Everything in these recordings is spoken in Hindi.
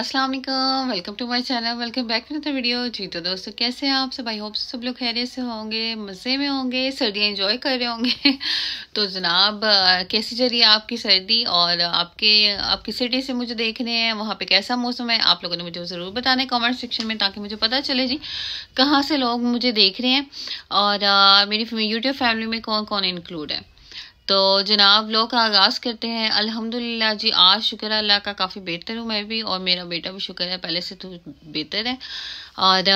Aslam welcome to my channel welcome back to the video जी तो दोस्तों कैसे हैं आप सब आई होप सब लोग खैरियत से होंगे मज़े में होंगे सर्दियाँ इंजॉय कर रहे होंगे तो जनाब कैसी चल रही है आपकी सर्दी और आपके आपकी सिटी से मुझे देख रहे हैं वहाँ पे कैसा मौसम है आप लोगों ने मुझे ज़रूर बताना है कॉमेंट सेक्शन में ताकि मुझे पता चले जी कहाँ से लोग मुझे देख रहे हैं और आ, मेरी यूट्यूब फैमिली में कौन कौन इंक्लूड है तो जनाब लोग का आगाज़ करते हैं अल्हम्दुलिल्लाह जी आज शुक्र अल्लाह का काफ़ी बेहतर हूँ मैं भी और मेरा बेटा भी शुक्र है पहले से तो बेहतर है और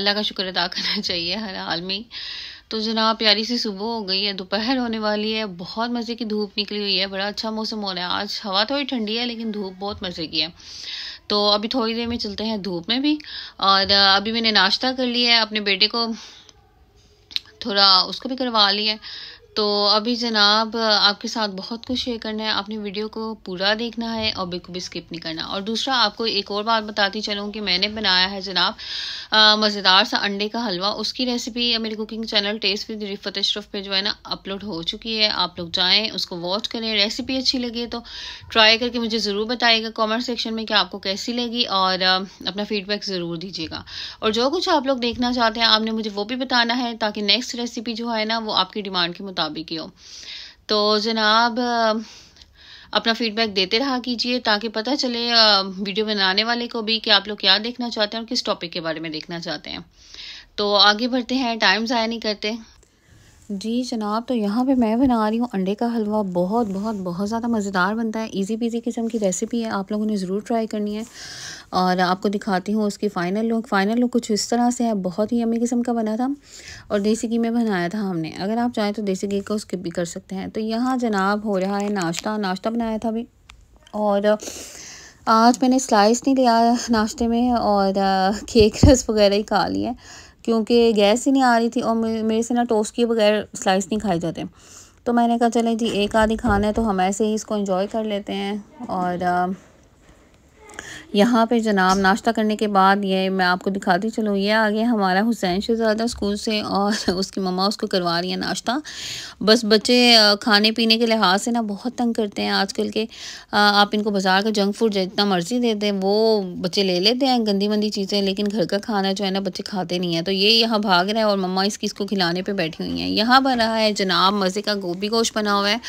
अल्लाह का शुक्र अदा करना चाहिए हर हाल में तो जनाब प्यारी सी सुबह हो गई है दोपहर होने वाली है बहुत मज़े की धूप निकली हुई है बड़ा अच्छा मौसम हो रहा है आज हवा थोड़ी ठंडी है लेकिन धूप बहुत मज़े की है तो अभी थोड़ी देर में चलते हैं धूप में भी और अभी मैंने नाश्ता कर लिया है अपने बेटे को थोड़ा उसको भी करवा लिया है तो अभी जनाब आपके साथ बहुत कुछ शेयर करना है आपने वीडियो को पूरा देखना है और बिल्कुल भी स्किप नहीं करना और दूसरा आपको एक और बात बताती चलूँ कि मैंने बनाया है जनाब मज़ेदार सा अंडे का हलवा उसकी रेसिपी मेरी cooking channel taste with Rifat Ashraf पे जो है ना अपलोड हो चुकी है आप लोग जाएँ उसको वॉच करें रेसिपी अच्छी लगी तो ट्राई करके मुझे ज़रूर बताइएगा कॉमेंट सेक्शन में कि आपको कैसी लगी और अपना फीडबैक ज़रूर दीजिएगा और जो कुछ आप लोग देखना चाहते हैं आपने मुझे वो भी बताना है ताकि नेक्स्ट रेसिपी जो है ना वो आपकी डिमांड के मुताबिक मुताबिक ही हो तो जनाब अपना फीडबैक देते रहा कीजिए ताकि पता चले वीडियो बनाने वाले को भी कि आप लोग क्या देखना चाहते हैं और किस टॉपिक के बारे में देखना चाहते हैं तो आगे बढ़ते हैं टाइम ज़ाया नहीं करते जी जनाब तो यहाँ पे मैं बना रही हूँ अंडे का हलवा बहुत बहुत बहुत ज़्यादा मज़ेदार बनता है इजी पीजी किस्म की रेसिपी है आप लोगों ने ज़रूर ट्राई करनी है और आपको दिखाती हूँ उसकी फ़ाइनल लुक फाइनल लुक कुछ इस तरह से है बहुत ही अम्मी किस्म का बना था और देसी घी में बनाया था हमने अगर आप चाहें तो देसी घी का स्किप भी कर सकते हैं तो यहाँ जनाब हो रहा है नाश्ता नाश्ता बनाया था अभी और आज मैंने स्लाइस नहीं लिया नाश्ते में और केक रस वगैरह ही खा लिया क्योंकि गैस ही नहीं आ रही थी और मेरे से ना टोस्ट के बगैर स्लाइस नहीं खाए जाते तो मैंने कहा चले जी एक आधी खाना है तो हम ऐसे ही इसको इंजॉय कर लेते हैं और यहाँ पे जनाब नाश्ता करने के बाद ये मैं आपको दिखाती चलूँ ये आ गया हमारा हुसैन शहजादा स्कूल से और उसकी मम्मा उसको करवा रही है नाश्ता बस बच्चे खाने पीने के लिहाज से ना बहुत तंग करते हैं आजकल के आप इनको बाज़ार का जंक फूड जितना मर्ज़ी देते हैं वो बच्चे ले लेते हैं गंदी मंदी चीज़ें लेकिन घर का खाना जो है ना बच्चे खाते नहीं हैं तो ये यहाँ भाग रहे हैं और मम्मा इसकी इसको खिलाने पर बैठी हुई हैं यहाँ बन रहा है जनाब मज़े का गोभी गोश्त बना हुआ है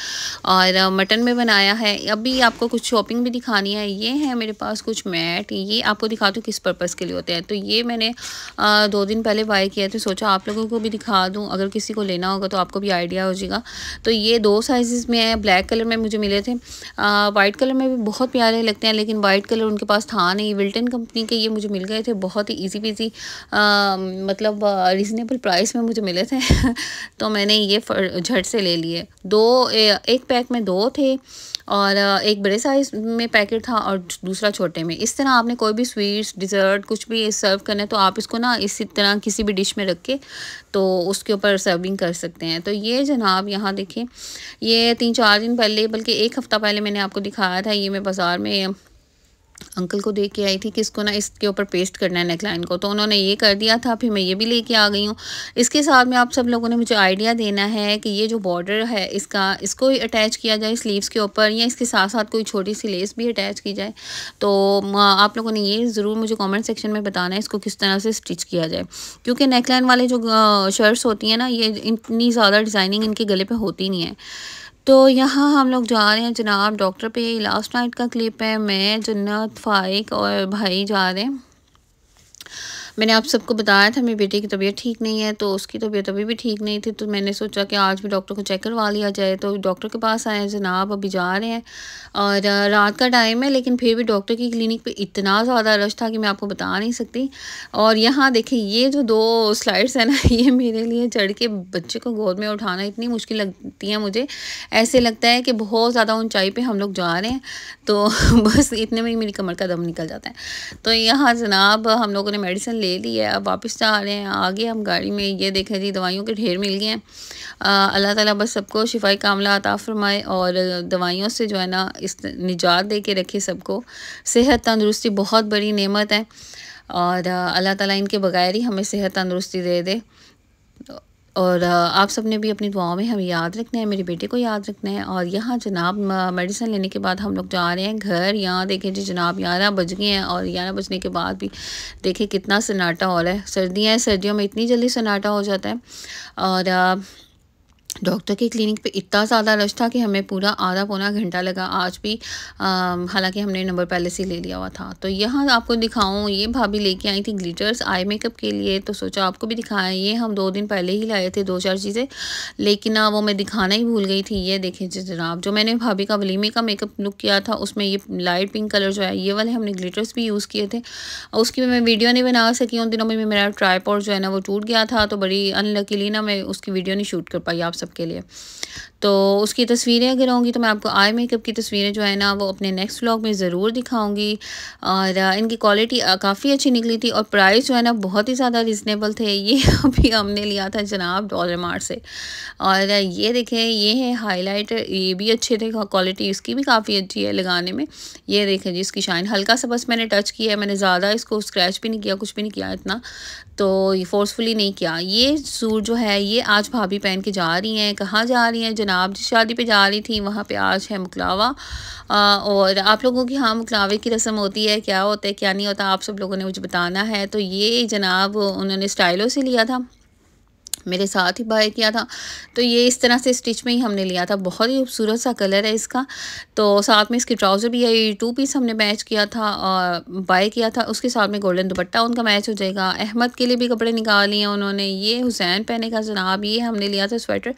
और मटन में बनाया है अभी आपको कुछ शॉपिंग भी दिखानी है ये है मेरे पास कुछ कुछ मैट ये आपको दिखा दूँ किस पर्पज़ के लिए होते हैं तो ये मैंने आ, दो दिन पहले बाय किया तो सोचा आप लोगों को भी दिखा दूँ अगर किसी को लेना होगा तो आपको भी आइडिया हो जाएगा तो ये दो साइज़ में है ब्लैक कलर में मुझे मिले थे वाइट कलर में भी बहुत प्यारे लगते हैं लेकिन वाइट कलर उनके पास था नहीं विल्टन कंपनी के ये मुझे मिल गए थे बहुत ही ईजी पीजी मतलब रिजनेबल प्राइस में मुझे मिले थे तो मैंने ये झट से ले लिए दो एक पैक में दो थे और एक बड़े साइज़ में पैकेट था और दूसरा छोटे में इस तरह आपने कोई भी स्वीट्स डिज़र्ट कुछ भी सर्व करना है तो आप इसको ना इसी तरह किसी भी डिश में रख के तो उसके ऊपर सर्विंग कर सकते हैं तो ये जनाब यहाँ देखें ये तीन चार दिन पहले बल्कि एक हफ़्ता पहले मैंने आपको दिखाया था ये मैं बाज़ार में अंकल को देख के आई थी कि इसको ना इसके ऊपर पेस्ट करना है नेकलाइन को तो उन्होंने ये कर दिया था फिर मैं ये भी लेके आ गई हूँ इसके साथ में आप सब लोगों ने मुझे आइडिया देना है कि ये जो बॉर्डर है इसका इसको ही अटैच किया जाए स्लीव्स के ऊपर या इसके साथ साथ कोई छोटी सी लेस भी अटैच की जाए तो आप लोगों ने ये ज़रूर मुझे कॉमेंट सेक्शन में बताना है इसको किस तरह से स्टिच किया जाए क्योंकि नेकलाइन वाले जो शर्ट्स होती हैं ना ये इतनी ज़्यादा डिज़ाइनिंग इनके गले पर होती नहीं है तो यहाँ हम लोग जा रहे हैं जनाब डॉक्टर पे लास्ट नाइट का क्लिप है मैं जन्नत फाइक और भाई जा रहे हैं मैंने आप सबको बताया था मेरी बेटी की तबीयत ठीक नहीं है तो उसकी तबीयत अभी भी ठीक नहीं थी तो मैंने सोचा कि आज भी डॉक्टर को चेक करवा लिया जाए तो डॉक्टर के पास आए जनाब अभी जा रहे हैं और रात का टाइम है लेकिन फिर भी डॉक्टर की क्लिनिक पर इतना ज़्यादा रश था कि मैं आपको बता नहीं सकती और यहाँ देखें ये जो दो स्लाइड्स हैं ना ये मेरे लिए चढ़ के बच्चे को गोद में उठाना इतनी मुश्किल लगती है मुझे ऐसे लगता है कि बहुत ज़्यादा ऊंचाई पे हम लोग जा रहे हैं तो बस इतने में ही मेरी कमर का दम निकल जाता है तो यहाँ जनाब हम लोगों ने मेडिसिन ले ले ली है अब वापस आ रहे हैं आगे हम गाड़ी में ये देखें जी दवाइयों के ढेर मिल गए हैं अल्लाह ताला बस सबको शिफाई कामला अता फरमाए और दवाइयों से जो है ना इस निजात दे के रखे सबको सेहत तंदरुस्ती बहुत बड़ी नेमत है और अल्लाह ताला इनके बग़ैर ही हमें सेहत तंदरुस्ती दे दे और आप सब ने भी अपनी दुआओं में हमें याद रखना है मेरे बेटे को याद रखना है और यहाँ जनाब मेडिसिन लेने के बाद हम लोग जा रहे हैं घर यहाँ देखें जी जनाब ग्यारह बज गए हैं और ग्यारह बजने के बाद भी देखें कितना सन्नाटा हो रहा है सर्दियाँ सर्दियों में इतनी जल्दी सन्नाटा हो जाता है और डॉक्टर के क्लिनिक पे इतना ज़्यादा रश था कि हमें पूरा आधा पौना घंटा लगा आज भी हालांकि हमने नंबर पहले से ले लिया हुआ था तो यहाँ आपको दिखाऊँ ये भाभी लेके आई थी ग्लिटर्स आई मेकअप के लिए तो सोचा आपको भी दिखाएं ये हम दो दिन पहले ही लाए थे दो चार चीज़ें लेकिन वो मैं दिखाना ही भूल गई थी ये देखें जनाब जो मैंने भाभी का वलीमे का मेकअप लुक किया था उसमें ये लाइट पिंक कलर जो है ये वाले हमने ग्लीटर्स भी यूज़ किए थे उसकी मैं वीडियो नहीं बना सकी उन दिनों में मेरा ट्राईपोर्ट जो है ना वो टूट गया था तो बड़ी अनलकीली ना मैं उसकी वीडियो नहीं शूट कर पाई आप सब सबके लिए तो उसकी तस्वीरें अगर होंगी तो मैं आपको आई मेकअप की तस्वीरें जो है ना वो अपने नेक्स्ट व्लॉग में ज़रूर दिखाऊंगी और इनकी क्वालिटी काफ़ी अच्छी निकली थी और प्राइस जो है ना बहुत ही ज़्यादा रिजनेबल थे ये अभी हमने लिया था जनाब डॉलर मार्ट से और ये देखें ये है हाईलाइटर ये भी अच्छे थे क्वालिटी इसकी भी काफ़ी अच्छी है लगाने में ये देखें जी इसकी शाइन हल्का सा बस मैंने टच किया है मैंने ज़्यादा इसको स्क्रैच भी नहीं किया कुछ भी नहीं किया इतना तो फोर्सफुली नहीं किया ये सूट जो है ये आज भाभी पहन के जा रही रही हैं कहाँ जा रही हैं जनाब जिस शादी पे जा रही थी वहाँ पे आज है मुकलावा और आप लोगों की हाँ मुकलावे की रस्म होती है क्या होता है क्या नहीं होता आप सब लोगों ने मुझे बताना है तो ये जनाब उन्होंने स्टाइलों से लिया था मेरे साथ ही बाय किया था तो ये इस तरह से स्टिच में ही हमने लिया था बहुत ही खूबसूरत सा कलर है इसका तो साथ में इसके ट्राउज़र भी है ये टू पीस हमने मैच किया था और बाय किया था उसके साथ में गोल्डन दुपट्टा उनका मैच हो जाएगा अहमद के लिए भी कपड़े निकाल लिए उन्होंने ये हुसैन पहने का जनाब ये हमने लिया था स्वेटर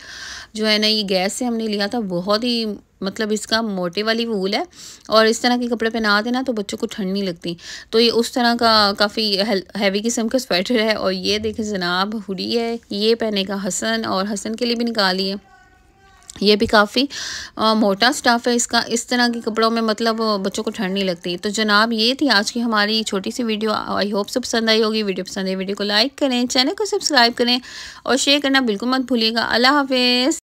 जो है ना ये गैस से हमने लिया था बहुत ही मतलब इसका मोटे वाली वूल है और इस तरह के कपड़े पहना देना तो बच्चों को ठंड नहीं लगती तो ये उस तरह का काफ़ी हैवी किस्म का स्वेटर है और ये देखें जनाब हुडी है ये पहने का हसन और हसन के लिए भी निकाली है ये भी काफ़ी मोटा स्टाफ है इसका इस तरह के कपड़ों में मतलब बच्चों को ठंड नहीं लगती तो जनाब ये थी आज की हमारी छोटी सी वीडियो आई होप सब पसंद आई होगी वीडियो पसंद आई वीडियो को लाइक करें चैनल को सब्सक्राइब करें और शेयर करना बिल्कुल मत भूलिएगा अल्लाह हाफिज़